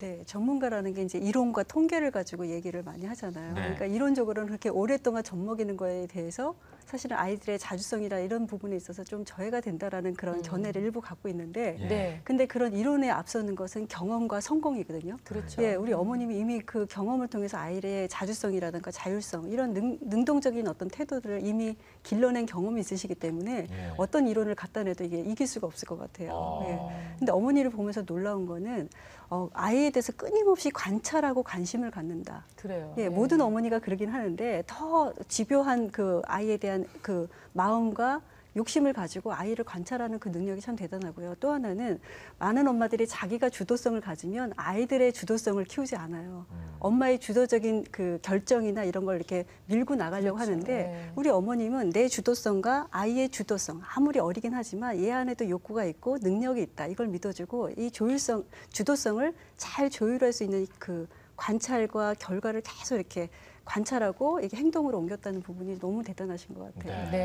네, 전문가라는 게 이제 이론과 통계를 가지고 얘기를 많이 하잖아요. 네. 그러니까 이론적으로는 그렇게 오랫동안 젖먹이는 거에 대해서 사실은 아이들의 자주성이나 이런 부분에 있어서 좀 저해가 된다라는 그런 음. 견해를 일부 갖고 있는데, 예. 네. 근데 그런 이론에 앞서는 것은 경험과 성공이거든요. 그렇죠. 예, 우리 어머님이 이미 그 경험을 통해서 아이의 자주성이라든가 자율성 이런 능, 동적인 어떤 태도들을 이미 길러낸 경험이 있으시기 때문에 예. 어떤 이론을 갖다 내도 이게 이길 수가 없을 것 같아요. 아. 예. 근데 어머니를 보면서 놀라운 거는 어, 아이에 대해서 끊임없이 관찰하고 관심을 갖는다. 그래요. 예, 네. 모든 어머니가 그러긴 하는데 더 집요한 그 아이에 대한 그 마음과 욕심을 가지고 아이를 관찰하는 그 능력이 참 대단하고요. 또 하나는 많은 엄마들이 자기가 주도성을 가지면 아이들의 주도성을 키우지 않아요. 음. 엄마의 주도적인 그 결정이나 이런 걸 이렇게 밀고 나가려고 그렇죠. 하는데 네. 우리 어머님은 내 주도성과 아이의 주도성 아무리 어리긴 하지만 얘 안에도 욕구가 있고 능력이 있다 이걸 믿어주고 이 조율성 주도성을 잘 조율할 수 있는 그 관찰과 결과를 계속 이렇게 관찰하고 이게 행동으로 옮겼다는 부분이 너무 대단하신 것 같아요. 네. 네.